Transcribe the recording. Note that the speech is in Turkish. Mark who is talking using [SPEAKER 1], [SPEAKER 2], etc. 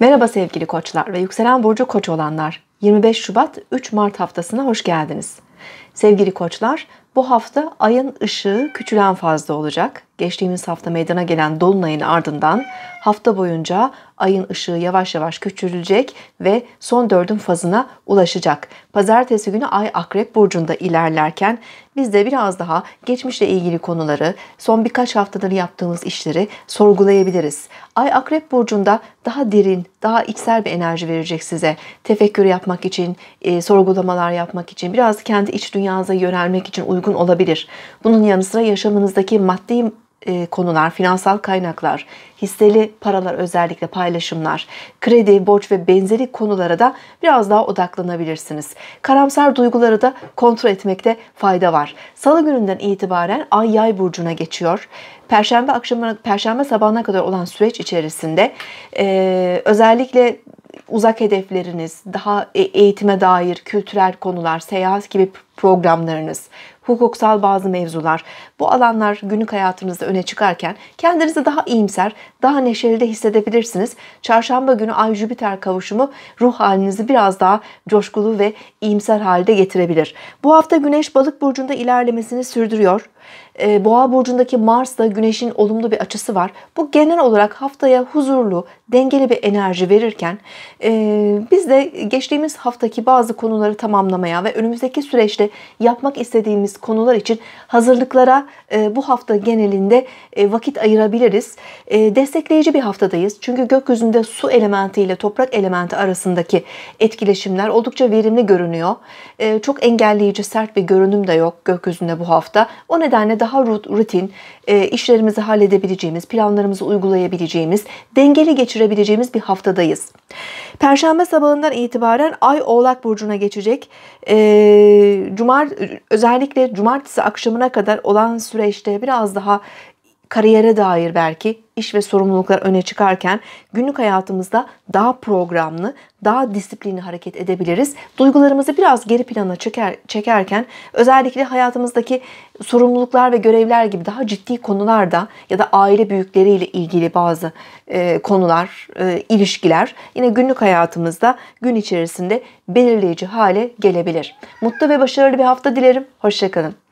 [SPEAKER 1] Merhaba sevgili koçlar ve yükselen burcu koç olanlar. 25 Şubat 3 Mart haftasına hoş geldiniz. Sevgili koçlar, bu hafta ayın ışığı küçülen fazda olacak. Geçtiğimiz hafta meydana gelen dolunayın ardından hafta boyunca ayın ışığı yavaş yavaş küçülecek ve son dördün fazına ulaşacak. Pazartesi günü ay akrep burcunda ilerlerken biz de biraz daha geçmişle ilgili konuları, son birkaç haftadır yaptığımız işleri sorgulayabiliriz. Ay akrep burcunda daha derin, daha içsel bir enerji verecek size. Tefekkür yapmak için, e, sorgulamalar yapmak için, biraz kendi iç dünyanıza yönelmek için uygun olabilir. Bunun yanı sıra yaşamınızdaki maddi e, konular, finansal kaynaklar, hisseli paralar özellikle paylaşımlar, kredi, borç ve benzeri konulara da biraz daha odaklanabilirsiniz. Karamsar duyguları da kontrol etmekte fayda var. Salı gününden itibaren Ay Yay burcuna geçiyor. Perşembe akşamına, Perşembe sabahına kadar olan süreç içerisinde e, özellikle uzak hedefleriniz, daha e, eğitime dair kültürel konular, seyahat gibi programlarınız, hukuksal bazı mevzular bu alanlar günlük hayatınızda öne çıkarken kendinizi daha iyimser, daha neşeli de hissedebilirsiniz. Çarşamba günü Ay Jüpiter kavuşumu ruh halinizi biraz daha coşkulu ve iyimser halde getirebilir. Bu hafta Güneş Balık burcunda ilerlemesini sürdürüyor. Ee, Boğa burcundaki Mars'la Güneş'in olumlu bir açısı var. Bu genel olarak haftaya huzurlu, dengeli bir enerji verirken e, biz de geçtiğimiz haftaki bazı konuları tamamlamaya ve önümüzdeki süreçte yapmak istediğimiz konular için hazırlıklara e, bu hafta genelinde e, vakit ayırabiliriz. destekleyici bir haftadayız. Çünkü gökyüzünde su elementi ile toprak elementi arasındaki etkileşimler oldukça verimli görünüyor. çok engelleyici, sert bir görünüm de yok gökyüzünde bu hafta. O nedenle nedenle daha rutin e, işlerimizi halledebileceğimiz, planlarımızı uygulayabileceğimiz, dengeli geçirebileceğimiz bir haftadayız. Perşembe sabahından itibaren Ay Oğlak Burcu'na geçecek. E, Cumart, özellikle cumartesi akşamına kadar olan süreçte biraz daha kariyere dair belki iş ve sorumluluklar öne çıkarken günlük hayatımızda daha programlı, daha disiplinli hareket edebiliriz. Duygularımızı biraz geri plana çeker, çekerken özellikle hayatımızdaki sorumluluklar ve görevler gibi daha ciddi konularda ya da aile büyükleriyle ilgili bazı e, konular, e, ilişkiler yine günlük hayatımızda gün içerisinde belirleyici hale gelebilir. Mutlu ve başarılı bir hafta dilerim. Hoşçakalın.